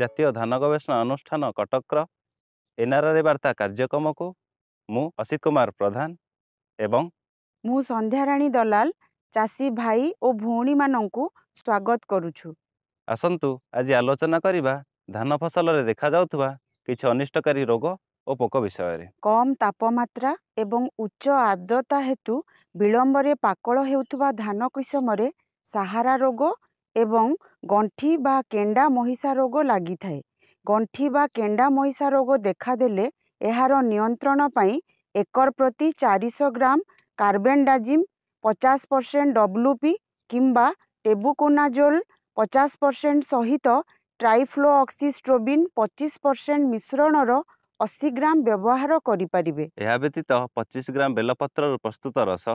ଜାତୀୟ ଧାନ ଗବେଷଣା ଅନୁଷ୍ଠାନ କଟକର ଏନ୍ଆର୍ଆର୍ ବାର୍ତ୍ତା କାର୍ଯ୍ୟକ୍ରମକୁ ମୁଁ ଅସିତ କୁମାର ପ୍ରଧାନ ଏବଂ ମୁଁ ସନ୍ଧ୍ୟାରାଣୀ ଦଲାଲ ଚାଷୀ ଭାଇ ଓ ଭଉଣୀମାନଙ୍କୁ ସ୍ୱାଗତ କରୁଛୁ ଆସନ୍ତୁ ଆଜି ଆଲୋଚନା କରିବା ଧାନ ଫସଲରେ ଦେଖାଯାଉଥିବା କିଛି ଅନିଷ୍ଟକାରୀ ରୋଗ ଓ ପୋକ ବିଷୟରେ କମ୍ ତାପମାତ୍ରା ଏବଂ ଉଚ୍ଚ ଆର୍ଦ୍ରତା ହେତୁ ବିଳମ୍ବରେ ପାକଳ ହେଉଥିବା ଧାନ କିସମରେ ସାହାରା ରୋଗ ଏବଂ ଗଣ୍ଠି ବା କେଣ୍ଡା ମହିଷା ରୋଗ ଲାଗିଥାଏ ଗଣ୍ଠି ବା କେଣ୍ଡା ମହିଷା ରୋଗ ଦେଖାଦେଲେ ଏହାର ନିୟନ୍ତ୍ରଣ ପାଇଁ ଏକର ପ୍ରତି ଚାରିଶହ ଗ୍ରାମ କାର୍ବେଣ୍ଡାଜିମ୍ ପଚାଶ ପରସେଣ୍ଟ ଡବ୍ଲୁ ପି କିମ୍ବା ଟେବୁକୋନାଜୋଲ୍ ପଚାଶ ପରସେଣ୍ଟ ସହିତ ଟ୍ରାଇଫ୍ଲୋଅକ୍ସିଷ୍ଟ୍ରୋବିନ୍ ପଚିଶ ପରସେଣ୍ଟ ମିଶ୍ରଣର ଅଶୀ ଗ୍ରାମ ବ୍ୟବହାର କରିପାରିବେ ଏହା ବ୍ୟତୀତ ପଚିଶ ଗ୍ରାମ ବେଲପତ୍ରରୁ ପ୍ରସ୍ତୁତ ରସ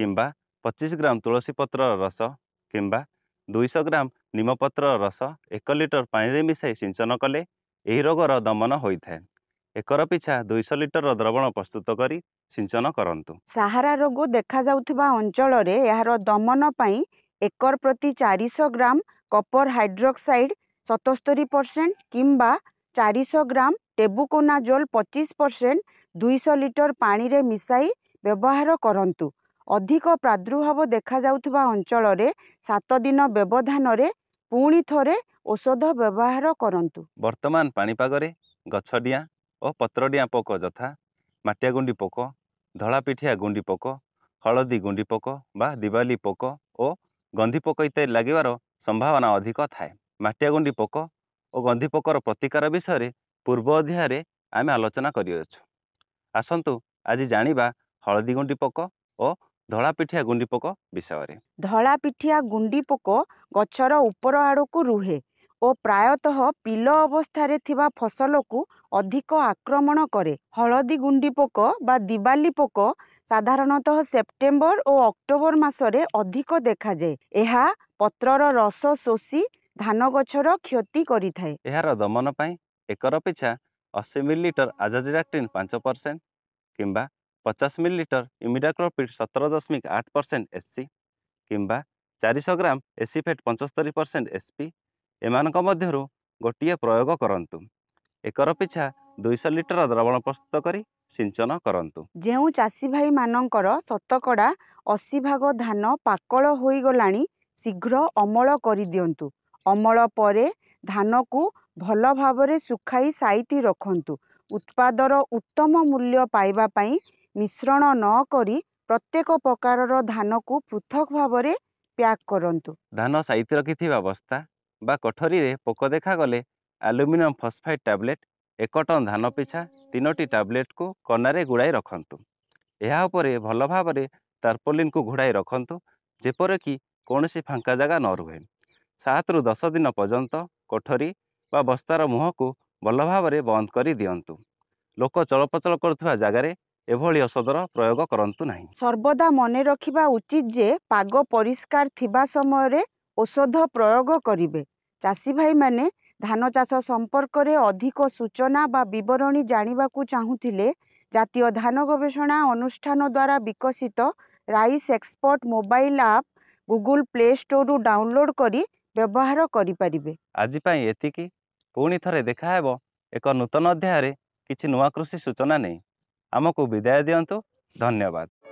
କିମ୍ବା ପଚିଶ ଗ୍ରାମ ତୁଳସୀ ପତ୍ରର ରସ କିମ୍ବା ଦୁଇଶହ ଗ୍ରାମ ନିମପତ୍ର ରସ ଏକ ଲିଟର ପାଣିରେ ମିଶାଇ ସିଞ୍ଚନ କଲେ ଏହି ରୋଗର ଦମନ ହୋଇଥାଏ ଏକର ପିଛା ଦୁଇଶହ ଲିଟର ଦ୍ରବଣ ପ୍ରସ୍ତୁତ କରି ସିଞ୍ଚନ କରନ୍ତୁ ସାହାରା ରୋଗ ଦେଖାଯାଉଥିବା ଅଞ୍ଚଳରେ ଏହାର ଦମନ ପାଇଁ ଏକର ପ୍ରତି ଚାରିଶହ ଗ୍ରାମ କପର ହାଇଡ୍ରକ୍ସାଇଡ୍ ସତସ୍ତରି ପରସେଣ୍ଟ କିମ୍ବା ଚାରିଶହ ଗ୍ରାମ ଟେବୁକୋନାଜୋଲ ପଚିଶ ପରସେଣ୍ଟ ଦୁଇଶହ ଲିଟର ପାଣିରେ ମିଶାଇ ବ୍ୟବହାର କରନ୍ତୁ ଅଧିକ ପ୍ରାଦୁର୍ଭାବ ଦେଖାଯାଉଥିବା ଅଞ୍ଚଳରେ ସାତ ଦିନ ବ୍ୟବଧାନରେ ପୁଣି ଥରେ ଔଷଧ ବ୍ୟବହାର କରନ୍ତୁ ବର୍ତ୍ତମାନ ପାଣିପାଗରେ ଗଛ ଡିଆଁ ଓ ପତ୍ର ଡିଆଁ ପୋକ ଯଥା ମାଟିଆ ଗୁଣ୍ଡି ପୋକ ଧଳା ପିଠିଆ ଗୁଣ୍ଡି ପୋକ ହଳଦୀ ଗୁଣ୍ଡି ପୋକ ବା ଦିବାଲି ପୋକ ଓ ଗନ୍ଧି ପୋକ ଇତ୍ୟାଦି ଲାଗିବାର ସମ୍ଭାବନା ଅଧିକ ଥାଏ ମାଟିଆ ଗୁଣ୍ଡି ପୋକ ଓ ଗନ୍ଧି ପୋକର ପ୍ରତିକାର ବିଷୟରେ ପୂର୍ବ ଅଧ୍ୟାୟରେ ଆମେ ଆଲୋଚନା କରିଅଛୁ ଆସନ୍ତୁ ଆଜି ଜାଣିବା ହଳଦୀ ଗୁଣ୍ଡି ପୋକ ଓ ধলাপিঠিয়া গুণ্ডি পোক বিষয়ে ধলাপিঠিয়া গুণ্ডি পোক গছর উপর আড়কু রুহে ও প্রায়তঃ পিল অবস্থায় থাকা ফসলকু অধিক আক্রমণ করে হলদি গুণ্ডি পোক বা দিবালি পোক সাধারণত সেপ্টেম্বর ও অক্টোবর মাসরে অধিক দেখা যায় এহা পত্রর রস শোষি ধান গছর ক্ষতি করে থাকে এর দমন পাই একর পিছা অশি মিলিটর আজাজিরাক্টিন পাঁচ পরসেন্ট কিংবা ପଚାଶ ମିଲିଲିଟର ଇମିଡାକ୍ଲୋପିଡ୍ ସତର ଦଶମିକ ଆଠ ପରସେଣ୍ଟ ଏସ୍ ସି କିମ୍ବା ଚାରିଶହ ଗ୍ରାମ ଏସି ଫେଟ୍ ପଞ୍ଚସ୍ତରୀ ପରସେଣ୍ଟ ଏସ୍ପି ଏମାନଙ୍କ ମଧ୍ୟରୁ ଗୋଟିଏ ପ୍ରୟୋଗ କରନ୍ତୁ ଏକର ପିଛା ଦୁଇଶହ ଲିଟର ଦ୍ରବଣ ପ୍ରସ୍ତୁତ କରି ସିଞ୍ଚନ କରନ୍ତୁ ଯେଉଁ ଚାଷୀ ଭାଇମାନଙ୍କର ଶତକଡ଼ା ଅଶୀ ଭାଗ ଧାନ ପାକଳ ହୋଇଗଲାଣି ଶୀଘ୍ର ଅମଳ କରିଦିଅନ୍ତୁ ଅମଳ ପରେ ଧାନକୁ ଭଲ ଭାବରେ ଶୁଖାଇ ସାଇତି ରଖନ୍ତୁ ଉତ୍ପାଦର ଉତ୍ତମ ମୂଲ୍ୟ ପାଇବା ପାଇଁ ମିଶ୍ରଣ ନ କରି ପ୍ରତ୍ୟେକ ପ୍ରକାରର ଧାନକୁ ପୃଥକ ଭାବରେ ପ୍ୟାକ୍ କରନ୍ତୁ ଧାନ ସାଇତି ରଖିଥିବା ବସ୍ତା ବା କୋଠରୀରେ ପୋକ ଦେଖାଗଲେ ଆଲୁମିନିୟମ୍ ଫସ୍ଫାଇଡ଼୍ ଟ୍ୟାବଲେଟ୍ ଏକ ଟନ୍ ଧାନ ପିଛା ତିନୋଟି ଟ୍ୟାବଲେଟ୍କୁ କନାରେ ଗୁଡ଼ାଇ ରଖନ୍ତୁ ଏହା ଉପରେ ଭଲ ଭାବରେ ତାର୍ପୋଲିନ୍କୁ ଘୋଡ଼ାଇ ରଖନ୍ତୁ ଯେପରିକି କୌଣସି ଫାଙ୍କା ଜାଗା ନ ରୁହେ ସାତରୁ ଦଶ ଦିନ ପର୍ଯ୍ୟନ୍ତ କୋଠରୀ ବା ବସ୍ତାର ମୁହଁକୁ ଭଲ ଭାବରେ ବନ୍ଦ କରି ଦିଅନ୍ତୁ ଲୋକ ଚଳପ୍ରଚଳ କରୁଥିବା ଜାଗାରେ এভাবে ঔষধর প্রয়োগ করতু না সর্বদা মনে রাখা উচিত যে পাগ পরিষ্কার থিবা সময় ঔষধ প্রয়োগ করবে চাষী ভাই মানে ধান চাষ সম্পর্কের অধিক সূচনা বা বিবরণী জাঁয়া চাহুলে জাতীয় ধান গবেষণা অনুষ্ঠান দ্বারা বিকশিত rice expert mobile app Google Play স্টোরু ডাউনলোড করে ব্যবহার করে পারে আজ এতিকি পুঁ থরে দেখা হব এক নূতন অধ্যায়ের কিছু নূয়া কৃষি সূচনা নেই ଆମକୁ ବିଦାୟ ଦିଅନ୍ତୁ ଧନ୍ୟବାଦ